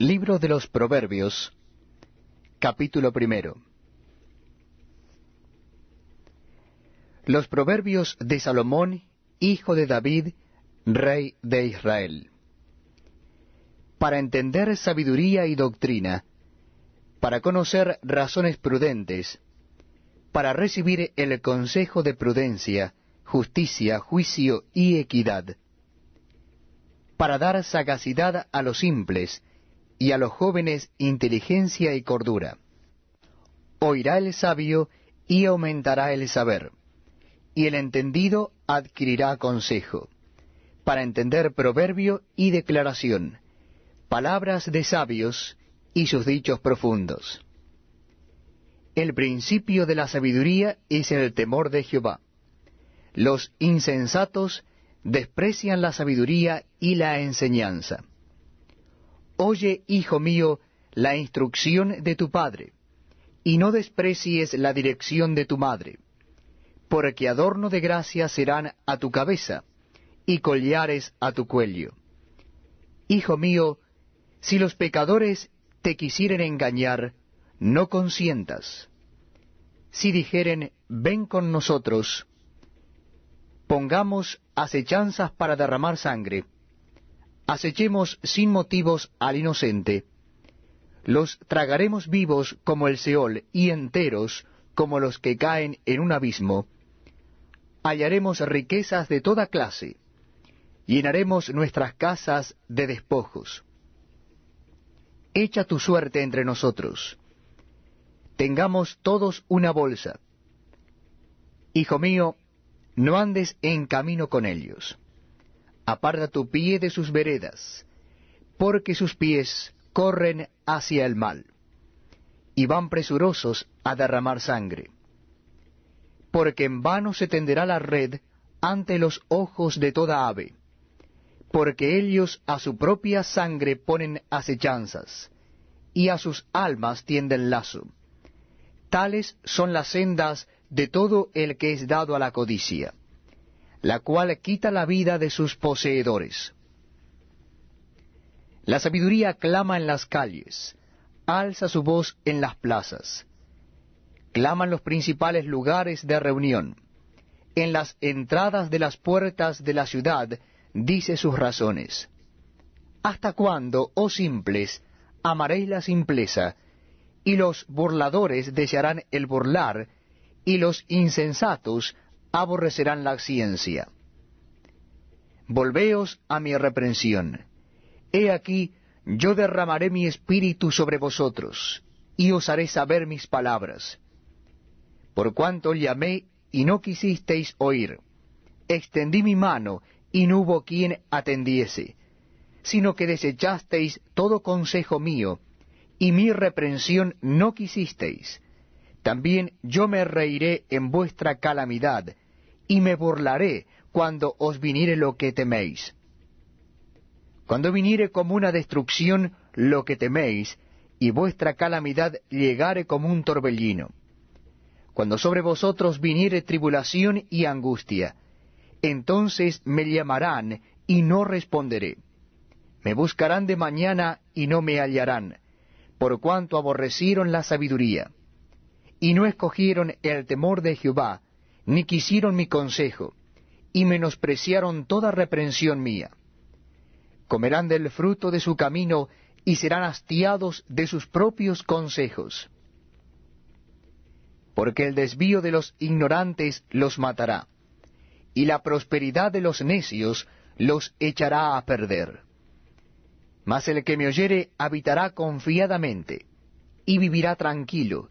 Libro de los Proverbios, capítulo primero. Los Proverbios de Salomón, hijo de David, rey de Israel. Para entender sabiduría y doctrina, para conocer razones prudentes, para recibir el consejo de prudencia, justicia, juicio y equidad, para dar sagacidad a los simples, y a los jóvenes inteligencia y cordura. Oirá el sabio y aumentará el saber, y el entendido adquirirá consejo, para entender proverbio y declaración, palabras de sabios y sus dichos profundos. El principio de la sabiduría es el temor de Jehová. Los insensatos desprecian la sabiduría y la enseñanza. Oye, hijo mío, la instrucción de tu padre, y no desprecies la dirección de tu madre, porque adorno de gracia serán a tu cabeza, y collares a tu cuello. Hijo mío, si los pecadores te quisieren engañar, no consientas. Si dijeren, ven con nosotros, pongamos acechanzas para derramar sangre, acechemos sin motivos al inocente, los tragaremos vivos como el Seol y enteros como los que caen en un abismo, hallaremos riquezas de toda clase, llenaremos nuestras casas de despojos. Echa tu suerte entre nosotros, tengamos todos una bolsa. Hijo mío, no andes en camino con ellos aparta tu pie de sus veredas, porque sus pies corren hacia el mal, y van presurosos a derramar sangre. Porque en vano se tenderá la red ante los ojos de toda ave, porque ellos a su propia sangre ponen acechanzas, y a sus almas tienden lazo. Tales son las sendas de todo el que es dado a la codicia la cual quita la vida de sus poseedores. La sabiduría clama en las calles, alza su voz en las plazas, claman los principales lugares de reunión, en las entradas de las puertas de la ciudad dice sus razones. ¿Hasta cuándo, oh simples, amaréis la simpleza, y los burladores desearán el burlar, y los insensatos aborrecerán la ciencia. Volveos a mi reprensión. He aquí, yo derramaré mi espíritu sobre vosotros, y os haré saber mis palabras. Por cuanto llamé y no quisisteis oír, extendí mi mano y no hubo quien atendiese, sino que desechasteis todo consejo mío, y mi reprensión no quisisteis también yo me reiré en vuestra calamidad, y me burlaré cuando os viniere lo que teméis. Cuando viniere como una destrucción lo que teméis, y vuestra calamidad llegare como un torbellino. Cuando sobre vosotros viniere tribulación y angustia, entonces me llamarán y no responderé. Me buscarán de mañana y no me hallarán, por cuanto aborrecieron la sabiduría y no escogieron el temor de Jehová, ni quisieron mi consejo, y menospreciaron toda reprensión mía. Comerán del fruto de su camino, y serán hastiados de sus propios consejos. Porque el desvío de los ignorantes los matará, y la prosperidad de los necios los echará a perder. Mas el que me oyere habitará confiadamente, y vivirá tranquilo,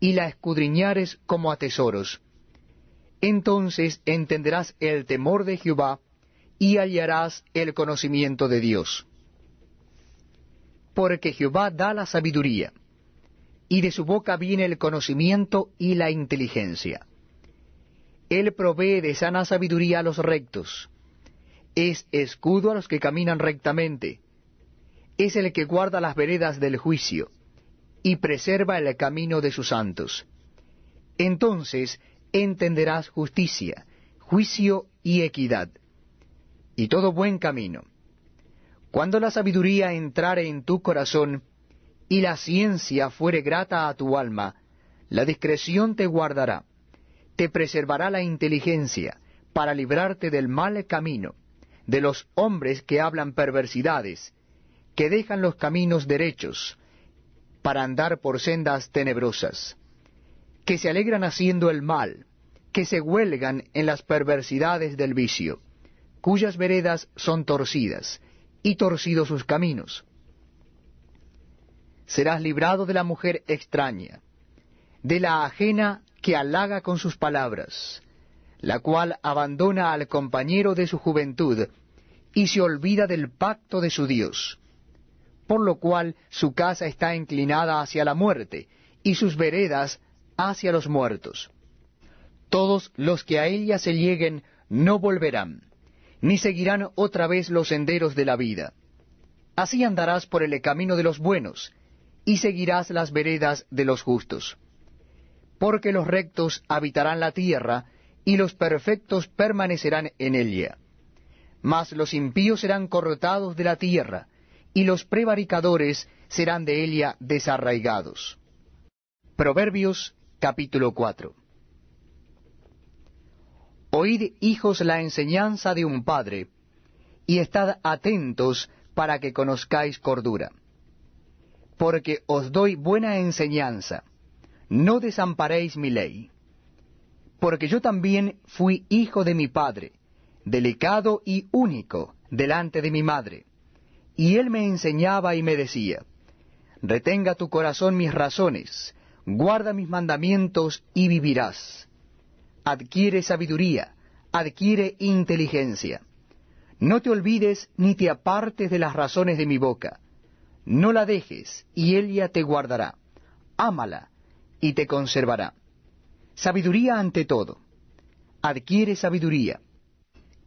y la escudriñares como a tesoros. Entonces entenderás el temor de Jehová, y hallarás el conocimiento de Dios. Porque Jehová da la sabiduría, y de su boca viene el conocimiento y la inteligencia. Él provee de sana sabiduría a los rectos, es escudo a los que caminan rectamente, es el que guarda las veredas del juicio y preserva el camino de sus santos. Entonces entenderás justicia, juicio y equidad, y todo buen camino. Cuando la sabiduría entrare en tu corazón, y la ciencia fuere grata a tu alma, la discreción te guardará, te preservará la inteligencia, para librarte del mal camino, de los hombres que hablan perversidades, que dejan los caminos derechos, para andar por sendas tenebrosas, que se alegran haciendo el mal, que se huelgan en las perversidades del vicio, cuyas veredas son torcidas, y torcidos sus caminos. Serás librado de la mujer extraña, de la ajena que halaga con sus palabras, la cual abandona al compañero de su juventud, y se olvida del pacto de su Dios por lo cual su casa está inclinada hacia la muerte, y sus veredas hacia los muertos. Todos los que a ella se lleguen no volverán, ni seguirán otra vez los senderos de la vida. Así andarás por el camino de los buenos, y seguirás las veredas de los justos. Porque los rectos habitarán la tierra, y los perfectos permanecerán en ella. Mas los impíos serán corrotados de la tierra, y los prevaricadores serán de ella desarraigados. Proverbios capítulo 4 Oíd, hijos, la enseñanza de un padre, y estad atentos para que conozcáis cordura. Porque os doy buena enseñanza, no desamparéis mi ley. Porque yo también fui hijo de mi padre, delicado y único delante de mi madre. Y él me enseñaba y me decía, Retenga tu corazón mis razones, guarda mis mandamientos y vivirás. Adquiere sabiduría, adquiere inteligencia. No te olvides ni te apartes de las razones de mi boca. No la dejes, y ella te guardará. Ámala, y te conservará. Sabiduría ante todo. Adquiere sabiduría.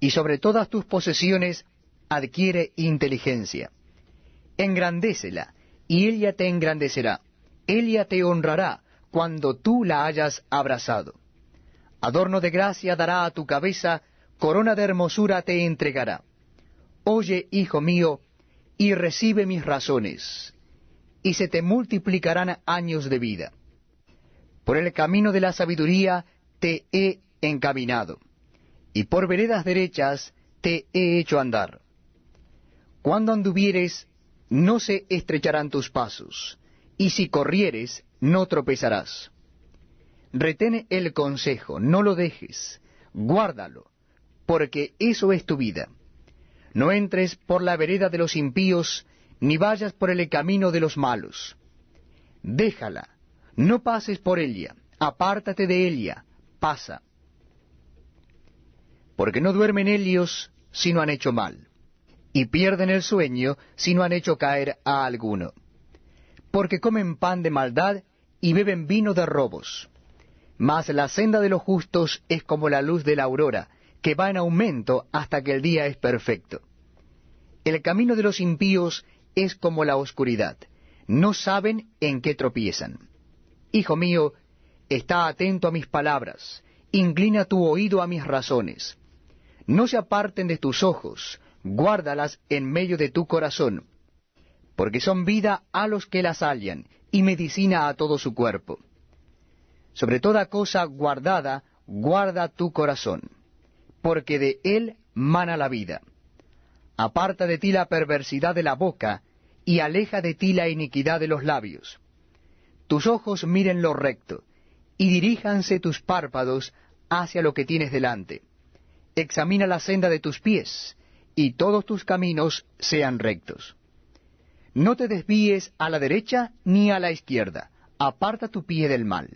Y sobre todas tus posesiones adquiere inteligencia. Engrandécela, y ella te engrandecerá. Ella te honrará cuando tú la hayas abrazado. Adorno de gracia dará a tu cabeza, corona de hermosura te entregará. Oye, hijo mío, y recibe mis razones, y se te multiplicarán años de vida. Por el camino de la sabiduría te he encaminado, y por veredas derechas te he hecho andar. Cuando anduvieres, no se estrecharán tus pasos, y si corrieres, no tropezarás. Retene el consejo, no lo dejes, guárdalo, porque eso es tu vida. No entres por la vereda de los impíos, ni vayas por el camino de los malos. Déjala, no pases por ella, apártate de ella, pasa. Porque no duermen ellos si no han hecho mal y pierden el sueño si no han hecho caer a alguno. Porque comen pan de maldad y beben vino de robos. Mas la senda de los justos es como la luz de la aurora, que va en aumento hasta que el día es perfecto. El camino de los impíos es como la oscuridad, no saben en qué tropiezan. Hijo mío, está atento a mis palabras, inclina tu oído a mis razones. No se aparten de tus ojos, guárdalas en medio de tu corazón, porque son vida a los que las hallan, y medicina a todo su cuerpo. Sobre toda cosa guardada, guarda tu corazón, porque de él mana la vida. Aparta de ti la perversidad de la boca, y aleja de ti la iniquidad de los labios. Tus ojos miren lo recto, y diríjanse tus párpados hacia lo que tienes delante. Examina la senda de tus pies, y todos tus caminos sean rectos. No te desvíes a la derecha ni a la izquierda, aparta tu pie del mal.